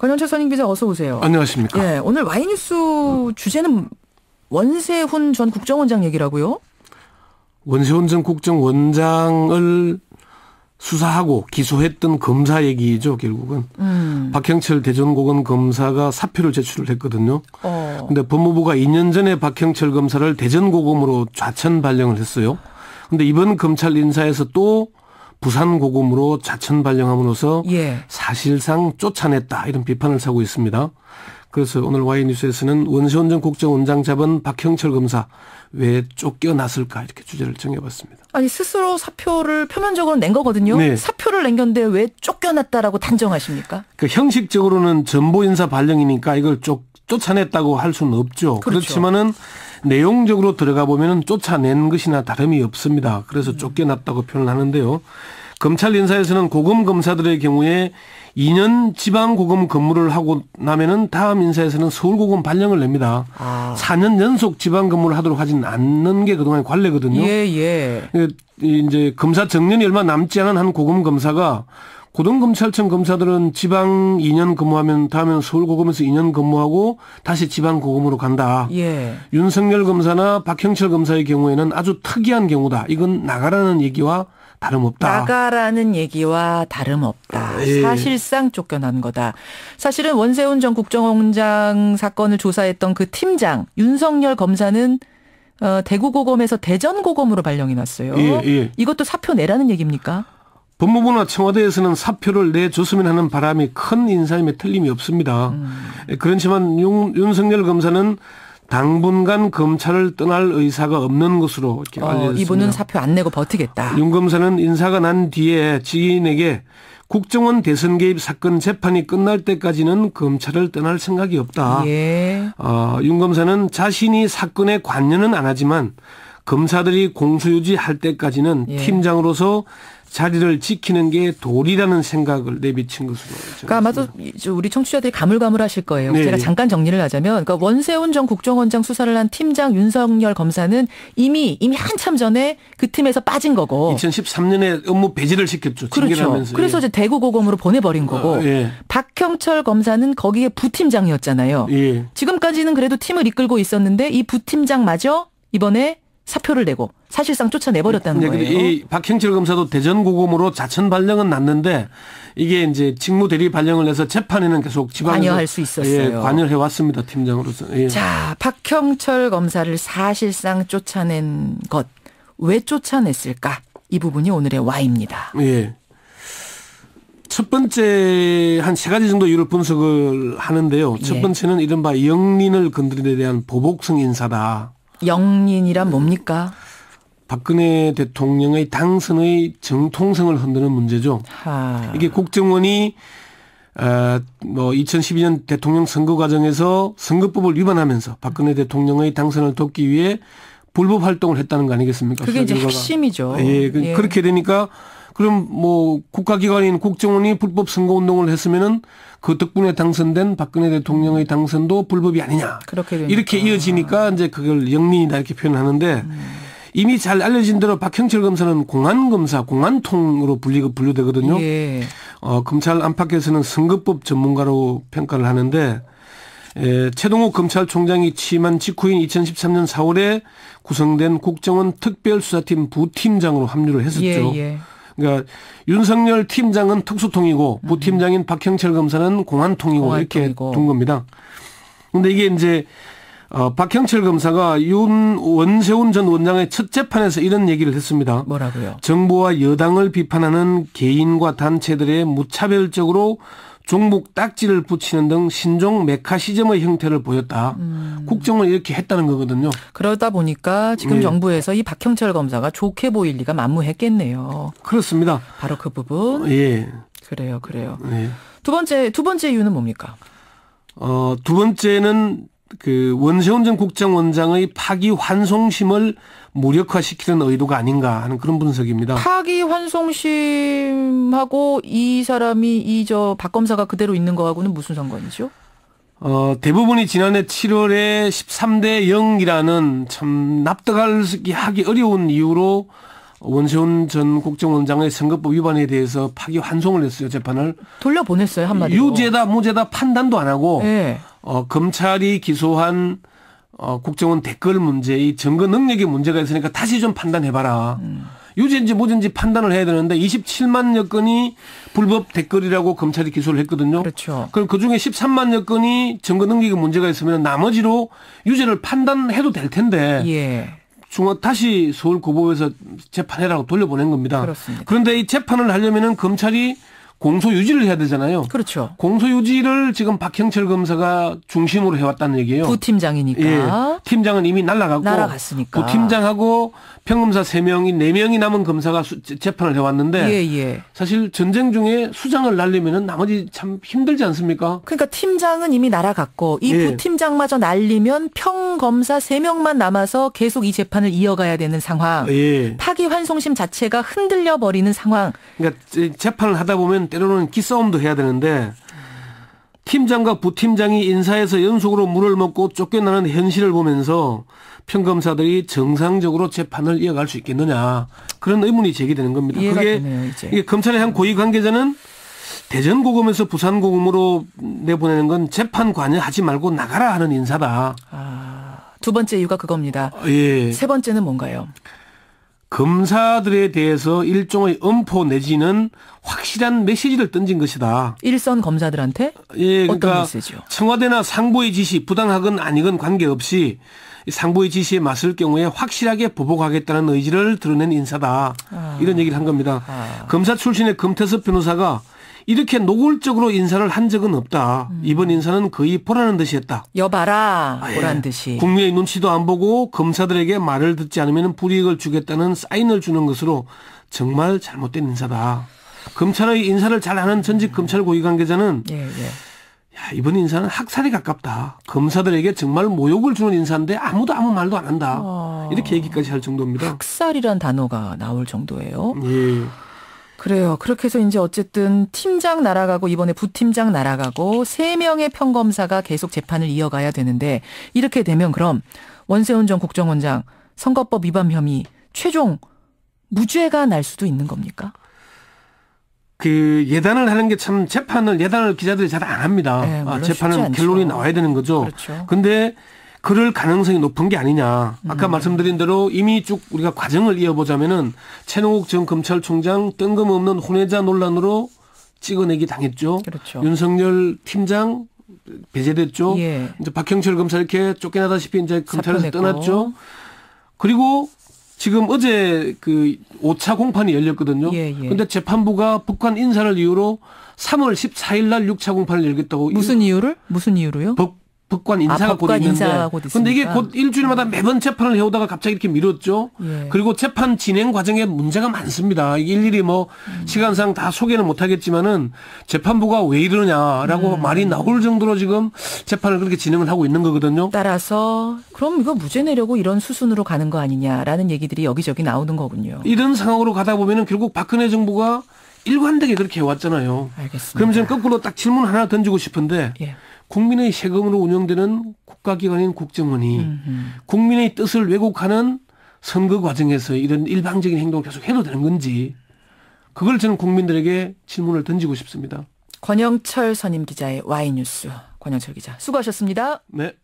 권영철 선임 기자 어서 오세요. 안녕하십니까. 예, 오늘 와이뉴스 주제는 원세훈 전 국정원장 얘기라고요? 원세훈 전 국정원장을 수사하고 기소했던 검사 얘기죠 결국은 음. 박형철 대전고검 검사가 사표를 제출을 했거든요. 어. 근데 법무부가 2년 전에 박형철 검사를 대전고검으로 좌천 발령을 했어요. 근데 이번 검찰 인사에서 또 부산 고금으로 자천 발령함으로써 예. 사실상 쫓아냈다 이런 비판을 사고 있습니다. 그래서 오늘 와이 뉴스에서는 원시원 전 국정원장 잡은 박형철 검사 왜 쫓겨났을까 이렇게 주제를 정해봤습니다. 아니 스스로 사표를 표면적으로 낸 거거든요. 네. 사표를 남겼는데 왜 쫓겨났다라고 단정하십니까? 그 형식적으로는 전보 인사 발령이니까 이걸 쫓, 쫓아냈다고 할 수는 없죠. 그렇죠. 그렇지만은 내용적으로 들어가 보면은 쫓아낸 것이나 다름이 없습니다. 그래서 음. 쫓겨났다고 표현을 하는데요. 검찰 인사에서는 고검 검사들의 경우에 2년 지방 고검 근무를 하고 나면은 다음 인사에서는 서울 고검 발령을 냅니다. 아. 4년 연속 지방 근무를 하도록 하진 않는 게 그동안 의 관례거든요. 예, 예. 그, 이제 검사 정년이 얼마 남지 않은 한 고검 검사가 고등검찰청 검사들은 지방 2년 근무하면 다음에 서울고검에서 2년 근무하고 다시 지방고검으로 간다. 예. 윤석열 검사나 박형철 검사의 경우에는 아주 특이한 경우다. 이건 나가라는 얘기와 다름없다. 나가라는 얘기와 다름없다. 아, 예. 사실상 쫓겨난 거다. 사실은 원세훈 전 국정원장 사건을 조사했던 그 팀장 윤석열 검사는 어, 대구고검에서 대전고검으로 발령이 났어요. 예, 예. 이것도 사표 내라는 얘기입니까? 법무부나 청와대에서는 사표를 내줬으면 하는 바람이 큰 인사임에 틀림이 없습니다. 음. 그렇지만 윤, 윤석열 검사는 당분간 검찰을 떠날 의사가 없는 것으로 이렇게 어, 알려졌습니다. 이분은 사표 안 내고 버티겠다. 윤 검사는 인사가 난 뒤에 지인에게 국정원 대선 개입 사건 재판이 끝날 때까지는 검찰을 떠날 생각이 없다. 예. 어, 윤 검사는 자신이 사건에 관여는 안 하지만 검사들이 공소유지할 때까지는 예. 팀장으로서 자리를 지키는 게 도리라는 생각을 내비친 것으로. 그러니까 아마도 우리 청취자들이 가물가물하실 거예요. 네. 제가 네. 잠깐 정리를 하자면, 그러니까 원세훈 전 국정원장 수사를 한 팀장 윤석열 검사는 이미 이미 한참 전에 그 팀에서 빠진 거고. 2013년에 업무 배제를 시켰죠. 그렇죠. 그래서 예. 이제 대구 고검으로 보내버린 거고. 어, 예. 박형철 검사는 거기에 부팀장이었잖아요. 예. 지금까지는 그래도 팀을 이끌고 있었는데 이 부팀장마저 이번에 사표를 내고 사실상 쫓아내버렸다는 네, 거예요. 이 박형철 검사도 대전고검으로 자천 발령은 났는데 이게 이제 직무 대리 발령을 내서 재판에는 계속 지방에서 관여할 수 있었어요. 예, 관여해 왔습니다 팀장으로서. 예. 자 박형철 검사를 사실상 쫓아낸 것 왜 쫓아냈을까 이 부분이 오늘의 와입니다. 예. 첫 번째 한 세 가지 정도 이유를 분석을 하는데요. 첫 예. 번째는 이른바 영린을 건드리데 대한 보복성 인사다. 영린이란 뭡니까? 박근혜 대통령의 당선의 정통성을 흔드는 문제죠. 하. 이게 국정원이 어, 뭐 2012년 대통령 선거 과정에서 선거법을 위반하면서 박근혜 대통령의 당선을 돕기 위해 불법 활동을 했다는 거 아니겠습니까? 그게 이제 핵심이죠. 예, 예, 그, 예, 그렇게 되니까 그럼 뭐 국가기관인 국정원이 불법 선거 운동을 했으면은 그 덕분에 당선된 박근혜 대통령의 당선도 불법이 아니냐. 그렇게 되니까. 이렇게 이어지니까 이제 그걸 영리이다 이렇게 표현하는데 음. 이미 잘 알려진 대로 박형철 검사는 공안 검사, 공안통으로 분리 분류되거든요. 예. 어, 검찰 안팎에서는 선거법 전문가로 평가를 하는데 에, 예, 최동욱 검찰총장이 취임한 직후인 2013년 4월에 구성된 국정원 특별수사팀 부팀장으로 합류를 했었죠. 예, 예. 그러니까 윤석열 팀장은 특수통이고 음. 부팀장인 박형철 검사는 공안통이고, 공안통이고. 이렇게 둔 겁니다. 근데 이게 이제 어, 박형철 검사가 윤 원세훈 전 원장의 첫 재판에서 이런 얘기를 했습니다. 뭐라고요? 정부와 여당을 비판하는 개인과 단체들의 무차별적으로 종북 딱지를 붙이는 등 신종 메카시즘의 형태를 보였다. 음. 국정을 이렇게 했다는 거거든요. 그러다 보니까 지금 네. 정부에서 이 박형철 검사가 좋게 보일 리가 만무했겠네요. 그렇습니다. 바로 그 부분. 예. 그래요, 그래요. 예. 두 번째 두 번째 이유는 뭡니까? 어, 두 번째는 그 원세훈 전 국정원장의 파기 환송심을 무력화시키는 의도가 아닌가 하는 그런 분석입니다. 파기 환송심하고 이 사람이 이저박 검사가 그대로 있는 거하고는 무슨 상관이죠? 어, 대부분이 지난해 7월에 13대 0이라는 참 납득하기 어려운 이유로 원세훈 전 국정원장의 선거법 위반에 대해서 파기 환송을 했어요 재판을 돌려보냈어요 한마디로 유죄다 무죄다 판단도 안 하고 네. 어, 검찰이 기소한 어, 국정원 댓글 문제의 증거 능력의 문제가 있으니까 다시 좀 판단해봐라. 음. 유죄인지 뭐든지 판단을 해야 되는데 27만여 건이 불법 댓글이라고 검찰이 기소를 했거든요. 그렇죠. 그럼 그 중에 13만여 건이 증거 능력에 문제가 있으면 나머지로 유죄를 판단해도 될 텐데. 예. 중앙 다시 서울고법에서 재판해라고 돌려보낸 겁니다. 그렇습니다. 그런데 이 재판을 하려면은 검찰이 공소 유지를 해야 되잖아요. 그렇죠. 공소 유지를 지금 박형철 검사가 중심으로 해왔다는 얘기예요. 부팀장이니까. 예, 팀장은 이미 날라갔고 날아갔으니까. 부팀장하고 그 평검사 3명이 4명이 남은 검사가 수, 재판을 해왔는데 예, 예. 사실 전쟁 중에 수장을 날리면은 나머지 참 힘들지 않습니까? 그러니까 팀장은 이미 날아갔고 이 예. 부팀장마저 날리면 평검사 3명만 남아서 계속 이 재판을 이어가야 되는 상황. 예. 파기환송심 자체가 흔들려 버리는 상황. 그러니까 재판을 하다 보면 때로는 기싸움도 해야 되는데 팀장과 부팀장이 인사에서 연속으로 물을 먹고 쫓겨나는 현실을 보면서 평검사들이 정상적으로 재판을 이어갈 수 있겠느냐 그런 의문이 제기되는 겁니다. 그게 되네요, 이게 검찰의 한 고위 관계자는 대전 고검에서 부산 고검으로 내보내는 건 재판 관여하지 말고 나가라 하는 인사다. 아, 두 번째 이유가 그겁니다. 아, 예. 세 번째는 뭔가요? 검사들에 대해서 일종의 음포 내지는 확실한 메시지를 던진 것이다. 일선 검사들한테 예, 그러니까 메시지요? 청와대나 상부의 지시 부당하건 아니건 관계없이 상부의 지시에 맞을 경우에 확실하게 보복하겠다는 의지를 드러낸 인사다. 아. 이런 얘기를 한 겁니다. 아. 검사 출신의 금태섭 변호사가 이렇게 노골적으로 인사를 한 적은 없다. 음. 이번 인사는 거의 보라는 듯이 했다. 여봐라 아, 예. 보란 듯이. 국민의 눈치도 안 보고 검사들에게 말을 듣지 않으면 불이익을 주겠다는 사인을 주는 것으로 정말 잘못된 인사다. 검찰의 인사를 잘하는 전직 음. 검찰 고위 관계자는 예, 예. 야, 이번 인사는 학살이 가깝다. 검사들에게 정말 모욕을 주는 인사인데 아무도 아무 말도 안 한다. 어... 이렇게 얘기까지 할 정도입니다. 학살이란 단어가 나올 정도예요. 예. 그래요. 그렇게 해서 이제 어쨌든 팀장 날아가고 이번에 부팀장 날아가고 세 명의 평검사가 계속 재판을 이어가야 되는데 이렇게 되면 그럼 원세훈 전 국정원장 선거법 위반 혐의 최종 무죄가 날 수도 있는 겁니까? 그 예단을 하는 게 참 재판을 예단을 기자들이 잘 안 합니다. 네, 아, 재판은 결론이 나와야 되는 거죠. 그렇죠. 근데 그럴 가능성이 높은 게 아니냐. 아까 음. 말씀드린 대로 이미 쭉 우리가 과정을 이어보자면은 최노욱 전 검찰총장 뜬금없는 혼외자 논란으로 찍어내기 당했죠. 그렇죠. 윤석열 팀장 배제됐죠. 예. 이제 박형철 검사 이렇게 쫓겨나다시피 이제 검찰에서 떠났죠. 그리고 지금 어제 그 5차 공판이 열렸거든요. 예, 예. 근데 재판부가 북한 인사를 이유로 3월 14일 날 6차 공판을 열겠다고 무슨 이유를? 무슨 이유로요? 법 법관 아, 인사가 아, 법관 곧 있는데. 인사 근데 이게 곧 일주일마다 매번 재판을 해오다가 갑자기 이렇게 미뤘죠. 예. 그리고 재판 진행 과정에 문제가 많습니다. 일일이 뭐 음. 시간상 다 소개는 못하겠지만은 재판부가 왜 이러냐라고 음. 말이 나올 정도로 지금 재판을 그렇게 진행을 하고 있는 거거든요. 따라서 그럼 이거 무죄 내려고 이런 수순으로 가는 거 아니냐라는 얘기들이 여기저기 나오는 거군요. 이런 상황으로 가다 보면은 결국 박근혜 정부가 일관되게 그렇게 해왔잖아요. 알겠습니다. 그럼 지금 거꾸로 딱 질문 하나 던지고 싶은데. 예. 국민의 세금으로 운영되는 국가기관인 국정원이 음. 국민의 뜻을 왜곡하는 선거 과정에서 이런 일방적인 행동을 계속 해도 되는 건지 그걸 저는 국민들에게 질문을 던지고 싶습니다. 권영철 선임 기자의 와뉴스 권영철 기자 수고하셨습니다. 네.